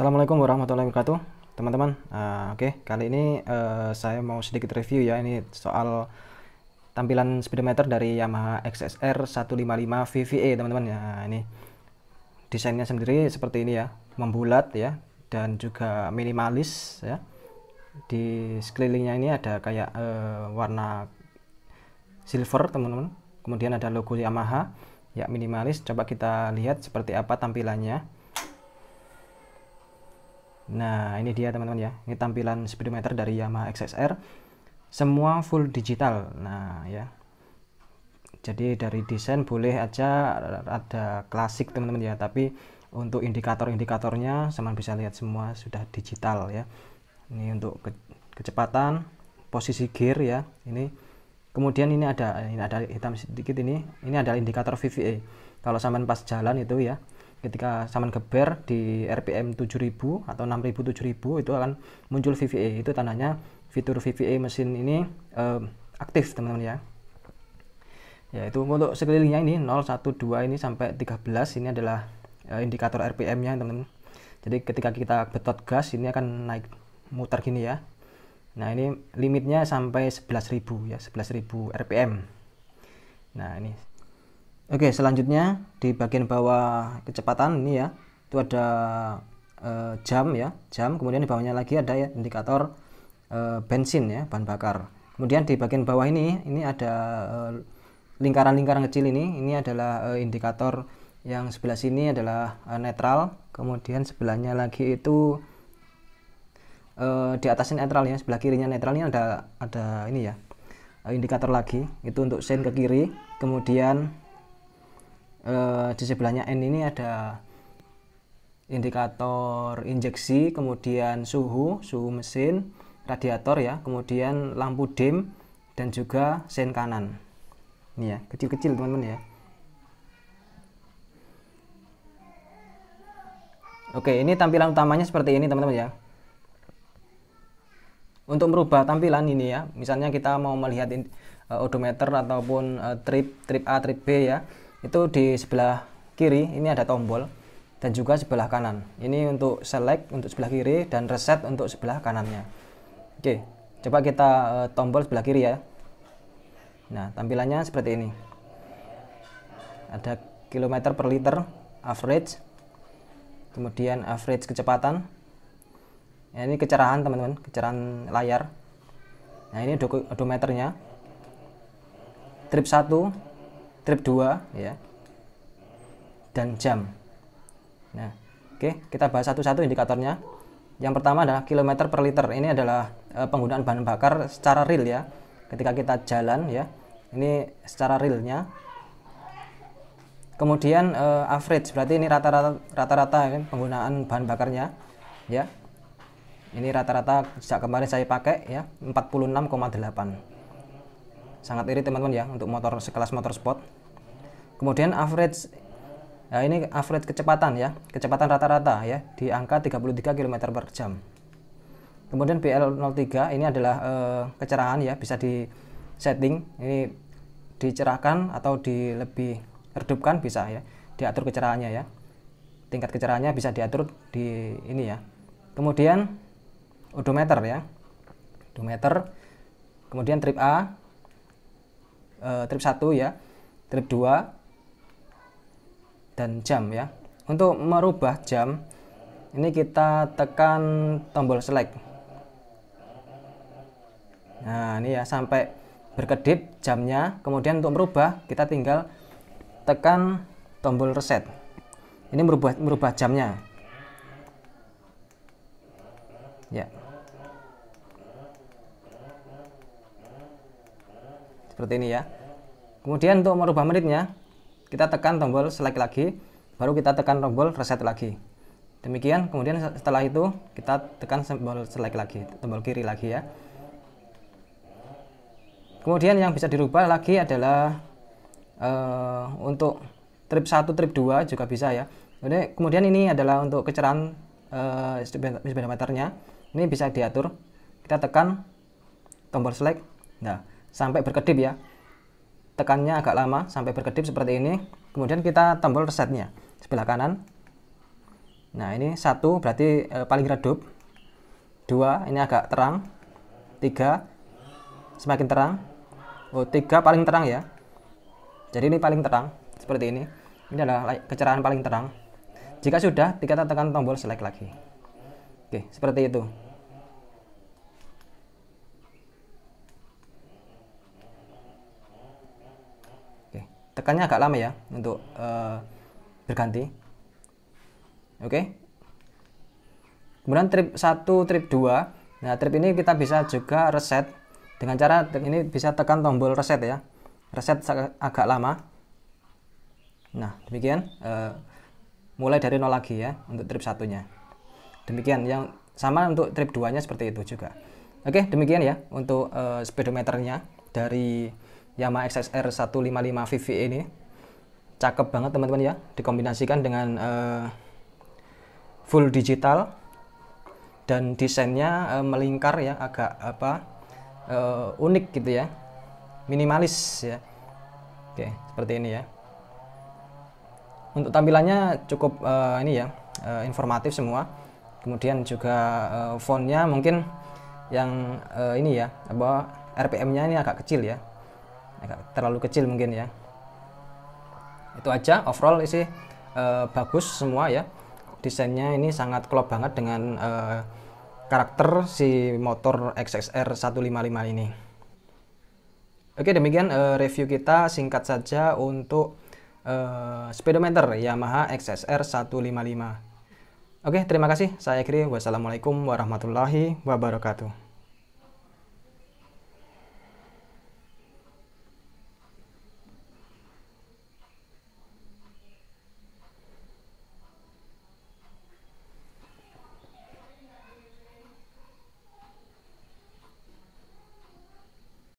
Assalamualaikum warahmatullahi wabarakatuh teman-teman uh, oke okay. kali ini uh, saya mau sedikit review ya ini soal tampilan speedometer dari Yamaha XSR 155 VVA teman-teman ya ini desainnya sendiri seperti ini ya membulat ya dan juga minimalis ya di sekelilingnya ini ada kayak uh, warna silver teman-teman kemudian ada logo Yamaha ya minimalis coba kita lihat seperti apa tampilannya Nah, ini dia teman-teman ya. Ini tampilan speedometer dari Yamaha XSR. Semua full digital. Nah, ya. Jadi dari desain boleh aja ada klasik teman-teman ya, tapi untuk indikator-indikatornya teman bisa lihat semua sudah digital ya. Ini untuk ke kecepatan, posisi gear ya. Ini kemudian ini ada ini ada hitam sedikit ini. Ini adalah indikator VVA. Kalau sampean pas jalan itu ya, ketika saman geber di RPM 7000 atau 6000 7000 itu akan muncul VVA e. itu tandanya fitur VVA e mesin ini eh, aktif teman-teman ya ya itu untuk sekelilingnya ini 0 1 2 ini sampai 13 ini adalah uh, indikator RPM nya teman-teman jadi ketika kita betot gas ini akan naik muter gini ya nah ini limitnya sampai 11.000 ya 11.000 RPM nah ini Oke, selanjutnya di bagian bawah kecepatan ini ya, itu ada e, jam ya, jam. Kemudian di bawahnya lagi ada ya indikator e, bensin ya, bahan bakar. Kemudian di bagian bawah ini, ini ada eh, lingkaran-lingkaran e, kecil ini. Ini adalah e, indikator yang sebelah sini adalah e, netral. Kemudian sebelahnya lagi itu e, di atasnya netral ya, sebelah kirinya netral ini ada ada ini ya indikator lagi. Itu untuk sen ke kiri. Kemudian eh, di sebelahnya N ini ada indikator injeksi, kemudian suhu, suhu mesin, radiator ya, kemudian lampu dim dan juga sen kanan. Ini ya, kecil-kecil teman-teman ya. Oke, ini tampilan utamanya seperti ini teman-teman ya. Untuk merubah tampilan ini ya, misalnya kita mau melihat eh, odometer ataupun eh, trip trip A, trip B ya itu di sebelah kiri ini ada tombol dan juga sebelah kanan ini untuk select untuk sebelah kiri dan reset untuk sebelah kanannya oke coba kita uh, tombol sebelah kiri ya nah tampilannya seperti ini ada kilometer per liter average kemudian average kecepatan nah, ini kecerahan teman-teman kecerahan layar nah ini odometernya trip 1 trip 2 ya dan jam nah oke kita bahas satu-satu indikatornya yang pertama adalah kilometer per liter ini adalah e, penggunaan bahan bakar secara real ya ketika kita jalan ya ini secara realnya kemudian e, average berarti ini rata-rata rata-rata ya, kan, penggunaan bahan bakarnya ya ini rata-rata sejak kemarin saya pakai ya 46,8 sangat irit teman-teman ya untuk motor sekelas motor sport kemudian average ya ini average kecepatan ya kecepatan rata-rata ya di angka 33 km per jam kemudian BL03 ini adalah eh, kecerahan ya bisa di setting ini dicerahkan atau di lebih redupkan bisa ya diatur kecerahannya ya tingkat kecerahannya bisa diatur di ini ya kemudian odometer ya odometer kemudian trip A Eh, trip 1 ya, trip 2 dan jam ya. Untuk merubah jam ini kita tekan tombol select. Nah, ini ya sampai berkedip jamnya. Kemudian untuk merubah kita tinggal tekan tombol reset. Ini merubah merubah jamnya. Ya. seperti ini ya kemudian untuk merubah menitnya kita tekan tombol select lagi baru kita tekan tombol reset lagi demikian kemudian setelah itu kita tekan tombol select lagi tombol kiri lagi ya kemudian yang bisa dirubah lagi adalah uh, untuk trip 1 trip 2 juga bisa ya Kemudian, ini adalah untuk kecerahan uh, speedometernya. Ini bisa diatur. Kita tekan tombol select. Nah, sampai berkedip ya. Tekannya agak lama sampai berkedip seperti ini. Kemudian kita tombol resetnya sebelah kanan. Nah ini satu berarti e, paling redup. Dua ini agak terang. Tiga semakin terang. Oh tiga paling terang ya. Jadi ini paling terang seperti ini. Ini adalah kecerahan paling terang. Jika sudah, kita tekan tombol select lagi. Oke, seperti itu. tekannya agak lama ya untuk uh, berganti oke okay? kemudian trip 1 trip 2 nah trip ini kita bisa juga reset dengan cara ini bisa tekan tombol reset ya reset agak lama nah demikian uh, mulai dari nol lagi ya untuk trip satunya demikian yang sama untuk trip 2 nya seperti itu juga oke okay, demikian ya untuk uh, speedometernya dari Yamaha XSR 155 VV ini cakep banget teman-teman ya dikombinasikan dengan uh, full digital dan desainnya uh, melingkar ya agak apa uh, unik gitu ya minimalis ya oke seperti ini ya untuk tampilannya cukup uh, ini ya uh, informatif semua kemudian juga uh, fontnya mungkin yang uh, ini ya bahwa RPM-nya ini agak kecil ya terlalu kecil mungkin ya itu aja overall isi e, bagus semua ya desainnya ini sangat klop banget dengan e, karakter si motor XXR 155 ini oke demikian e, review kita singkat saja untuk e, speedometer Yamaha XSR 155 Oke, terima kasih. Saya akhiri. Wassalamualaikum warahmatullahi wabarakatuh.